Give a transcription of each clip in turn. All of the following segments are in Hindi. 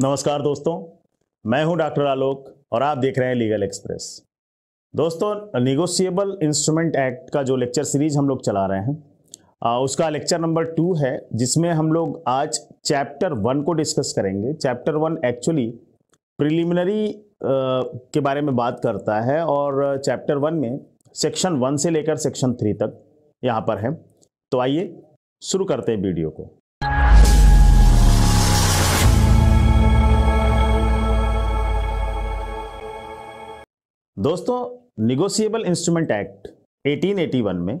नमस्कार दोस्तों मैं हूं डॉक्टर आलोक और आप देख रहे हैं लीगल एक्सप्रेस दोस्तों निगोशिएबल इंस्ट्रूमेंट एक्ट का जो लेक्चर सीरीज हम लोग चला रहे हैं उसका लेक्चर नंबर टू है जिसमें हम लोग आज चैप्टर वन को डिस्कस करेंगे चैप्टर वन एक्चुअली प्रिलिमिनरी के बारे में बात करता है और चैप्टर वन में सेक्शन वन से लेकर सेक्शन थ्री तक यहाँ पर है तो आइए शुरू करते हैं वीडियो को दोस्तों निगोसिएबल इंस्ट्रूमेंट एक्ट 1881 में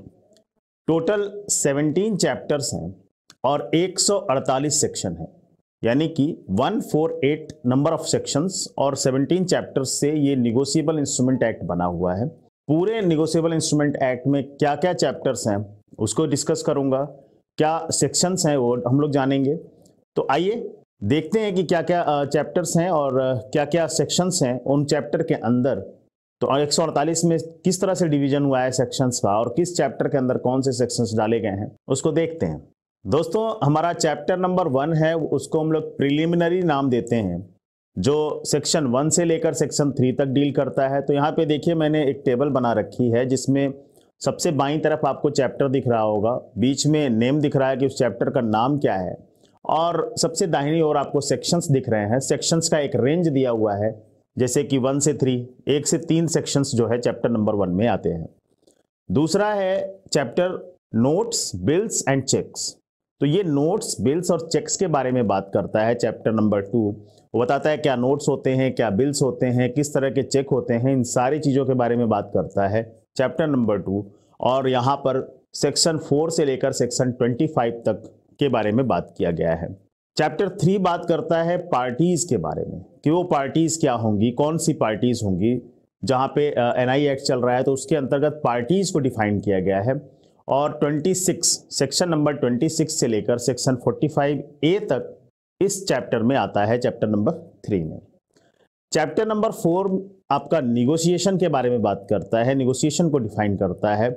टोटल 17 चैप्टर्स हैं और 148 सेक्शन हैं यानी कि 148 नंबर ऑफ सेक्शंस और 17 चैप्टर्स से ये निगोसिएबल इंस्ट्रूमेंट एक्ट बना हुआ है पूरे निगोसिएबल इंस्ट्रूमेंट एक्ट में क्या क्या चैप्टर्स हैं उसको डिस्कस करूंगा क्या सेक्शंस हैं वो हम लोग जानेंगे तो आइए देखते हैं कि क्या क्या चैप्टर्स हैं और क्या क्या सेक्शंस हैं उन चैप्टर के अंदर तो एक में किस तरह से डिवीजन हुआ है सेक्शंस का और किस चैप्टर के अंदर कौन से सेक्शंस डाले गए हैं उसको देखते हैं दोस्तों हमारा चैप्टर नंबर वन है उसको हम लोग प्रिलिमिनरी नाम देते हैं जो सेक्शन वन से लेकर सेक्शन थ्री तक डील करता है तो यहाँ पे देखिए मैंने एक टेबल बना रखी है जिसमें सबसे बाई तरफ आपको चैप्टर दिख रहा होगा बीच में नेम दिख रहा है कि उस चैप्टर का नाम क्या है और सबसे दाहिनी ओर आपको सेक्शंस दिख रहे हैं सेक्शंस का एक रेंज दिया हुआ है जैसे कि वन से थ्री एक से तीन सेक्शंस जो है चैप्टर नंबर वन में आते हैं दूसरा है chapter notes bills and cheques तो ये नोट्स बिल्स और चेक्स के बारे में बात करता है चैप्टर नंबर टू वो बताता है क्या नोट्स होते हैं क्या बिल्स होते हैं किस तरह के चेक होते हैं इन सारी चीज़ों के बारे में बात करता है चैप्टर नंबर टू और यहाँ पर सेक्शन फोर से लेकर सेक्शन ट्वेंटी फाइव तक के बारे में बात किया गया है चैप्टर थ्री बात करता है पार्टीज के बारे में कि वो पार्टीज क्या होंगी कौन सी पार्टीज होंगी जहां पे एन आई एक्ट चल रहा है तो उसके अंतर्गत पार्टीज को डिफाइन किया गया है और 26 सेक्शन नंबर 26 से लेकर सेक्शन 45 ए तक इस चैप्टर में आता है चैप्टर नंबर थ्री में चैप्टर नंबर फोर आपका निगोशिएशन के बारे में बात करता है निगोशिएशन को डिफाइन करता है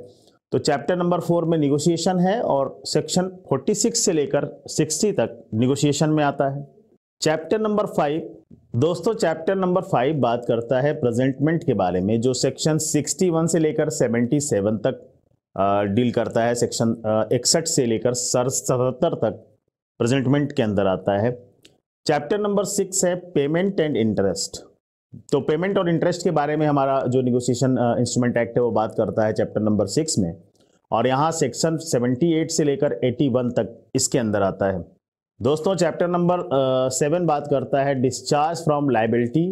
तो चैप्टर नंबर फोर में निगोशिएशन है और सेक्शन 46 से लेकर 60 तक निगोशिएशन में आता है चैप्टर नंबर फाइव दोस्तों चैप्टर नंबर फाइव बात करता है प्रेजेंटमेंट के बारे में जो सेक्शन 61 से लेकर 77 तक डील करता है सेक्शन इकसठ से लेकर सर सतहत्तर तक प्रेजेंटमेंट के अंदर आता है चैप्टर नंबर सिक्स है पेमेंट एंड इंटरेस्ट तो पेमेंट और इंटरेस्ट के बारे में हमारा जो निगोशिएशन इंस्ट्रूमेंट एक्ट है वो बात करता है चैप्टर नंबर सिक्स में और यहाँ सेक्शन 78 से लेकर 81 तक इसके अंदर आता है दोस्तों चैप्टर नंबर सेवन बात करता है discharge from liability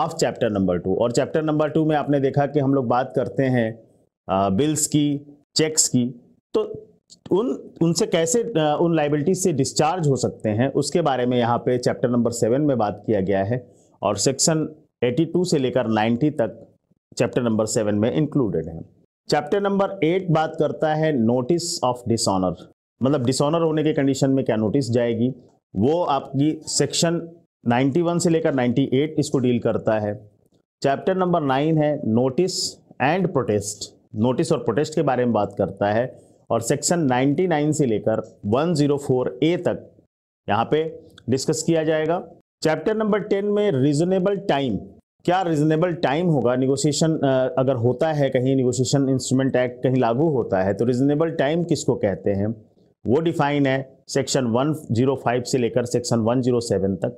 of chapter number two और चैप्टर नंबर टू में आपने देखा कि हम लोग बात करते हैं बिल्स uh, की चेक्स की तो उन उनसे कैसे uh, उन लाइबिलिटी से डिस्चार्ज हो सकते हैं उसके बारे में यहाँ पे चैप्टर नंबर सेवन में बात किया गया है और सेक्शन 82 से लेकर 90 तक चैप्टर नंबर सेवन में इंक्लूडेड है चैप्टर नंबर एट बात करता है नोटिस ऑफ डिसऑनर मतलब डिसऑनर होने के कंडीशन में क्या नोटिस जाएगी वो आपकी सेक्शन 91 से लेकर 98 इसको डील करता है चैप्टर नंबर नाइन है नोटिस एंड प्रोटेस्ट नोटिस और प्रोटेस्ट के बारे में बात करता है और सेक्शन नाइन्टी से लेकर वन ए तक यहाँ पे डिस्कस किया जाएगा चैप्टर नंबर टेन में रीजनेबल टाइम क्या रीजनेबल टाइम होगा निगोशिएशन अगर होता है कहीं निगोशिएशन इंस्ट्रूमेंट एक्ट कहीं लागू होता है तो रीजनेबल टाइम किसको कहते हैं वो डिफाइन है सेक्शन 105 से लेकर सेक्शन 107 तक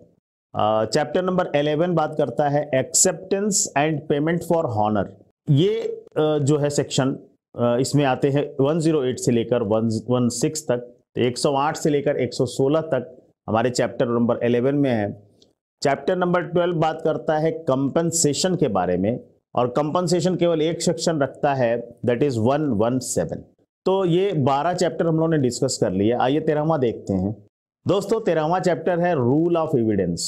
चैप्टर नंबर 11 बात करता है acceptance and payment for honour ये uh, जो है सेक्शन uh, इसमें आते हैं 108 से लेकर 116 तक 108 तो से लेकर 116 तक हमारे चैप्टर नंबर 11 में है चैप्टर नंबर ट्वेल्व बात करता है कंपनसेशन के बारे में और कंपनसेशन केवल एक सेक्शन रखता है that is one one seven तो ये बारह चैप्टर हम लोगों ने डिस्कस कर लिया आइए तेरहवा देखते हैं दोस्तों तेरहवा चैप्टर है रूल ऑफ एविडेंस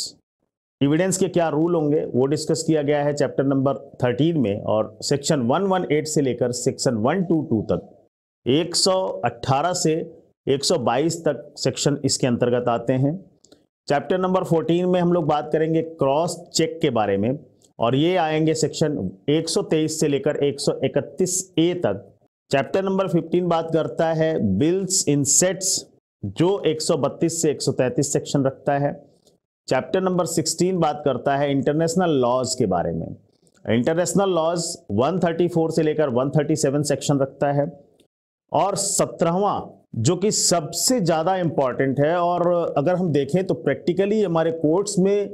एविडेंस के क्या रूल होंगे वो डिस्कस किया गया है चैप्टर नंबर थर्टीन में और सेक्शन वन वन एट से लेकर सेक्शन वन टू टू तक एक सौ अट्ठारह से एक सौ बाईस तक सेक्शन इसके अंतर्गत आते हैं चैप्टर नंबर 14 में हम लोग बात करेंगे क्रॉस चेक के बारे में और ये आएंगे सेक्शन 123 से लेकर 131 ए तक चैप्टर नंबर 15 बात करता है बिल्स इन सेट्स जो 132 से 133 सेक्शन रखता है चैप्टर नंबर 16 बात करता है इंटरनेशनल लॉज के बारे में इंटरनेशनल लॉज 134 से लेकर 137 सेक्शन रखता है और सत्रहवा जो कि सबसे ज़्यादा इम्पॉर्टेंट है और अगर हम देखें तो प्रैक्टिकली हमारे कोर्ट्स में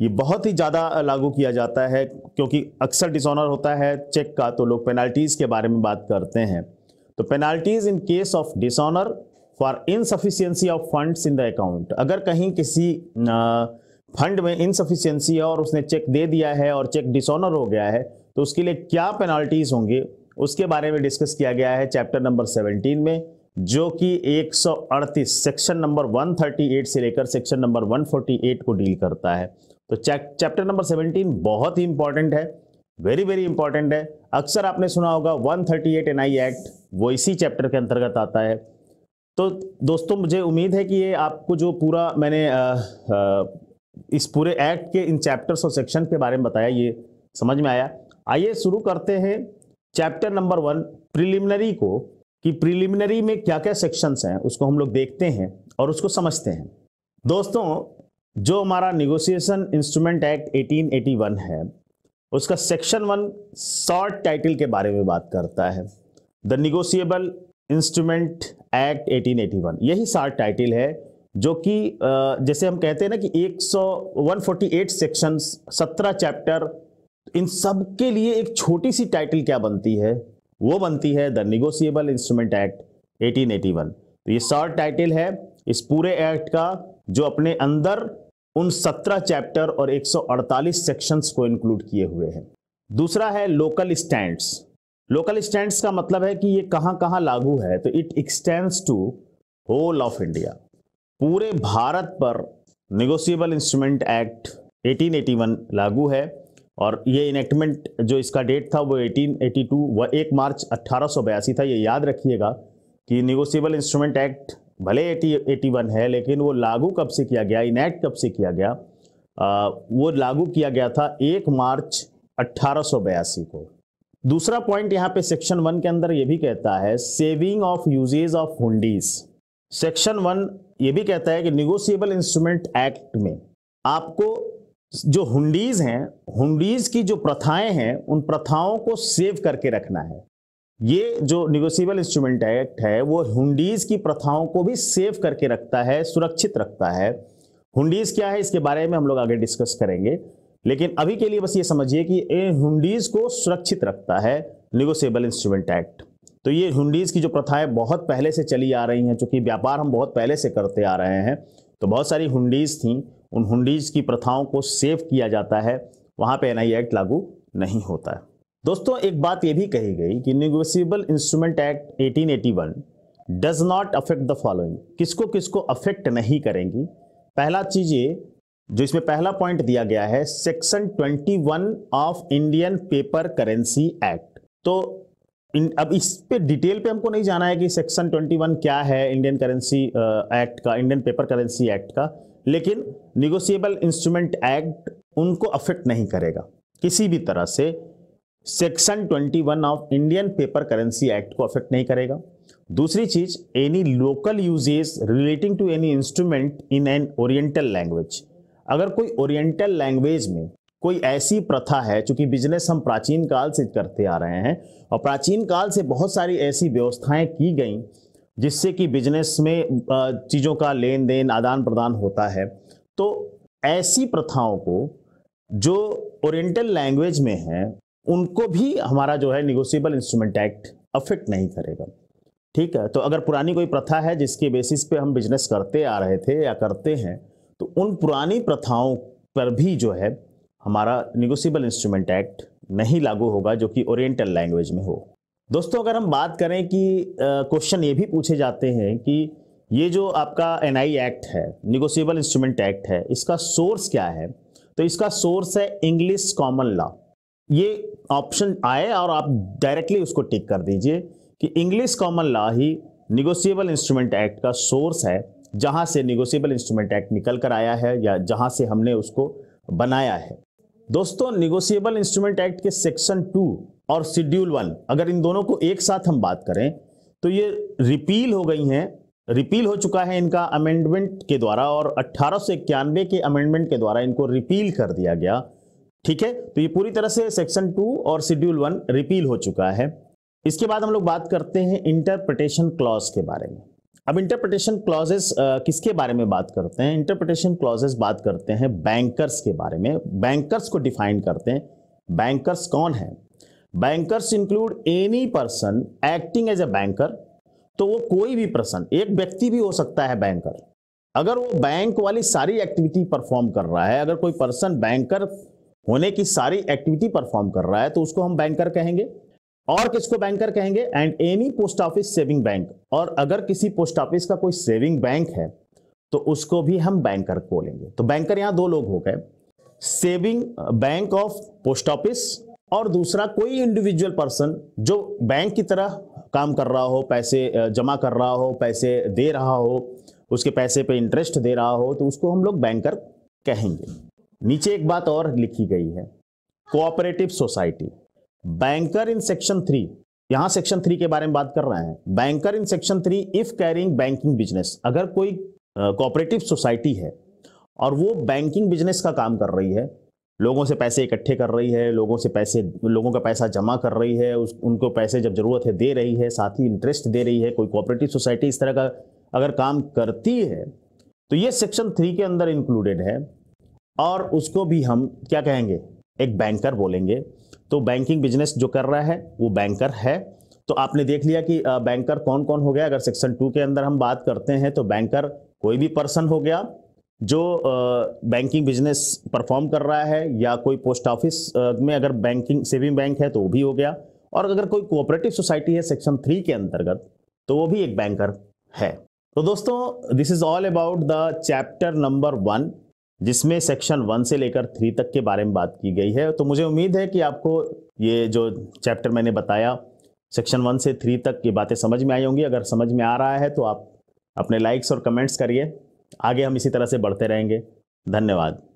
ये बहुत ही ज़्यादा लागू किया जाता है क्योंकि अक्सर डिसऑनर होता है चेक का तो लोग पेनाल्टीज़ के बारे में बात करते हैं तो penalties in case of dishonour for insufficiency of funds in the account अगर कहीं किसी फंड में इनसफिशियंसी है और उसने चेक दे दिया है और चेक डिसऑनर हो गया है तो उसके लिए क्या पेनाल्टीज़ होंगे उसके बारे में डिस्कस किया गया है चैप्टर नंबर सेवनटीन में जो कि 138 सेक्शन नंबर 138 से लेकर सेक्शन नंबर 148 को डील करता है तो चैप्टर नंबर 17 बहुत ही इंपॉर्टेंट है वेरी वेरी इंपॉर्टेंट है अक्सर आपने सुना होगा 138 एनआई एक्ट वो इसी चैप्टर के अंतर्गत आता है तो दोस्तों मुझे उम्मीद है कि ये आपको जो पूरा मैंने आ, आ, इस पूरे एक्ट के इन चैप्टर्स और सेक्शन के बारे में बताया ये समझ में आया आइए शुरू करते हैं चैप्टर नंबर वन प्रिलिमिनरी को कि प्रिलिमिनरी में क्या क्या सेक्शंस हैं उसको हम लोग देखते हैं और उसको समझते हैं दोस्तों जो हमारा निगोशिएशन इंस्ट्रूमेंट एक्ट 1881 है उसका सेक्शन वन शॉर्ट टाइटल के बारे में बात करता है द निगोसिएबल इंस्ट्रूमेंट एक्ट 1881 यही शॉर्ट टाइटल है जो कि जैसे हम कहते हैं ना कि फोर्टी 148 सेक्शंस 17 चैप्टर इन सब के लिए एक छोटी सी टाइटल क्या बनती है वो बनती है द निगोसिएबल इंस्ट्रूमेंट एक्ट 1881 तो ये शॉर्ट टाइटल है इस पूरे एक्ट का जो अपने अंदर उन 17 चैप्टर और 148 सेक्शंस को इंक्लूड किए हुए हैं दूसरा है लोकल स्टैंड्स लोकल स्टैंड्स का मतलब है कि ये कहाँ कहाँ लागू है तो it extends to whole of India पूरे भारत पर निगोसिएबल इंस्ट्रूमेंट एक्ट 1881 लागू है और ये इनेक्टमेंट जो इसका डेट था वो 1882 व 1 मार्च अट्ठारह था ये याद रखिएगा कि निगोशियबल इंस्ट्रूमेंट एक्ट भले 1881 है लेकिन वो लागू कब से किया गया इनैक्ट कब से किया गया आ, वो लागू किया गया था 1 मार्च अट्ठारह को दूसरा पॉइंट यहाँ पे सेक्शन वन के अंदर ये भी कहता है saving of usages of hundis section one ये भी कहता है कि निगोशियबल इंस्ट्रूमेंट एक्ट में आपको जो हुंडीज हैं हुंडीज की जो प्रथाएं हैं उन प्रथाओं को सेव करके रखना है ये जो निगोसिबल इंस्ट्रूमेंट एक्ट है वो हुंडीज की प्रथाओं को भी सेव करके रखता है सुरक्षित रखता है हुंडीज क्या है इसके बारे में हम लोग आगे डिस्कस करेंगे लेकिन अभी के लिए बस ये समझिए कि ये हुंडीज को सुरक्षित रखता है निगोसिएबल इंस्ट्रूमेंट एक्ट तो ये हुंडीज की जो प्रथाएं बहुत पहले से चली आ रही हैं चूंकि व्यापार हम बहुत पहले से करते आ रहे हैं तो बहुत सारी हुंडीज थी उन हुंडीज की प्रथाओं को सेव किया जाता है वहां पे एनआई एक्ट लागू नहीं होता है दोस्तों एक बात यह भी कही गई कि negotiable instrument act 1881 does not affect the following किसको किसको अफेक्ट नहीं करेंगी पहला चीज ये जो इसमें पहला पॉइंट दिया गया है section 21 of Indian paper currency act तो इन, अब इस पे डिटेल पे हमको नहीं जाना है कि सेक्शन 21 क्या है इंडियन करेंसी एक्ट का इंडियन पेपर करेंसी एक्ट का लेकिन निगोशिएबल इंस्ट्रूमेंट एक्ट उनको अफेक्ट नहीं करेगा किसी भी तरह से section 21 of Indian paper currency act को अफेक्ट नहीं करेगा दूसरी चीज any local usages relating to any instrument in an oriental language अगर कोई ओरिएंटल लैंग्वेज में कोई ऐसी प्रथा है चूंकि बिजनेस हम प्राचीन काल से करते आ रहे हैं और प्राचीन काल से बहुत सारी ऐसी व्यवस्थाएं की गई जिससे कि बिजनेस में चीज़ों का लेन देन आदान प्रदान होता है तो ऐसी प्रथाओं को जो ओरिएंटल लैंग्वेज में है उनको भी हमारा जो है निगोशिएबल इंस्ट्रूमेंट एक्ट अफेक्ट नहीं करेगा ठीक है तो अगर पुरानी कोई प्रथा है जिसके बेसिस पे हम बिजनेस करते आ रहे थे या करते हैं तो उन पुरानी प्रथाओं पर भी जो है हमारा निगोशिएबल इंस्ट्रूमेंट एक्ट नहीं लागू होगा जो कि ओरिएंटल लैंग्वेज में हो दोस्तों अगर हम बात करें कि क्वेश्चन ये भी पूछे जाते हैं कि ये जो आपका एन एक्ट है निगोशियबल इंस्ट्रूमेंट एक्ट है इसका सोर्स क्या है तो इसका सोर्स है इंग्लिश कॉमन लॉ ये ऑप्शन आए और आप डायरेक्टली उसको टिक कर दीजिए कि इंग्लिश कॉमन लॉ ही निगोशियबल इंस्ट्रूमेंट एक्ट का सोर्स है जहां से निगोशियबल इंस्ट्रूमेंट एक्ट निकल कर आया है या जहां से हमने उसको बनाया है दोस्तों निगोशियबल इंस्ट्रूमेंट एक्ट के सेक्शन टू और शेड्यूल वन अगर इन दोनों को एक साथ हम बात करें तो ये रिपील हो गई हैं रिपील हो चुका है इनका अमेंडमेंट के द्वारा और अट्ठारह के अमेंडमेंट के द्वारा इनको रिपील कर दिया गया ठीक है तो ये पूरी तरह से सेक्शन टू और शेड्यूल वन रिपील हो चुका है इसके बाद हम लोग बात करते हैं इंटरप्रटेशन क्लॉज के बारे में अब इंटरप्रटेशन क्लॉजेस किसके बारे में बात करते हैं इंटरप्रटेशन क्लॉजेस बात करते हैं बैंकर्स के बारे में बैंकर्स को डिफाइन करते हैं बैंकर्स कौन है bankers include any person acting as a banker तो वो कोई भी पर्सन एक व्यक्ति भी हो सकता है बैंकर अगर वो बैंक वाली सारी एक्टिविटी परफॉर्म कर रहा है अगर कोई पर्सन बैंकर होने की सारी एक्टिविटी परफॉर्म कर रहा है तो उसको हम बैंकर कहेंगे और किसको बैंकर कहेंगे and any post office saving bank और अगर किसी पोस्ट ऑफिस का कोई सेविंग बैंक है तो उसको भी हम बैंकर बोलेंगे तो बैंकर यहां दो लोग हो गए saving bank of post office और दूसरा कोई इंडिविजुअल पर्सन जो बैंक की तरह काम कर रहा हो पैसे जमा कर रहा हो पैसे दे रहा हो उसके पैसे पे इंटरेस्ट दे रहा हो तो उसको हम लोग बैंकर कहेंगे नीचे एक बात और लिखी गई है cooperative society banker in section three यहां सेक्शन थ्री के बारे में बात कर रहे हैं banker in section three if carrying banking business अगर कोई कोऑपरेटिव सोसाइटी है और वो बैंकिंग बिजनेस का काम कर रही है लोगों से पैसे इकट्ठे कर रही है लोगों से पैसे लोगों का पैसा जमा कर रही है उस उनको पैसे जब ज़रूरत है दे रही है साथ ही इंटरेस्ट दे रही है कोई कोऑपरेटिव सोसाइटी इस तरह का अगर काम करती है तो ये सेक्शन थ्री के अंदर इंक्लूडेड है और उसको भी हम क्या कहेंगे एक बैंकर बोलेंगे तो बैंकिंग बिजनेस जो कर रहा है वो बैंकर है तो आपने देख लिया कि बैंकर कौन कौन हो गया अगर सेक्शन टू के अंदर हम बात करते हैं तो बैंकर कोई भी पर्सन हो गया जो बैंकिंग बिजनेस परफॉर्म कर रहा है या कोई पोस्ट ऑफिस में अगर बैंकिंग सेविंग बैंक है तो वो भी हो गया और अगर कोई कोऑपरेटिव सोसाइटी है सेक्शन थ्री के अंतर्गत तो वो भी एक बैंकर है तो दोस्तों this is all about the chapter number one जिसमें सेक्शन वन से लेकर थ्री तक के बारे में बात की गई है तो मुझे उम्मीद है कि आपको ये जो चैप्टर मैंने बताया सेक्शन वन से थ्री तक ये बातें समझ में आई होंगी अगर समझ में आ रहा है तो आप अपने लाइक्स और कमेंट्स करिए आगे हम इसी तरह से बढ़ते रहेंगे धन्यवाद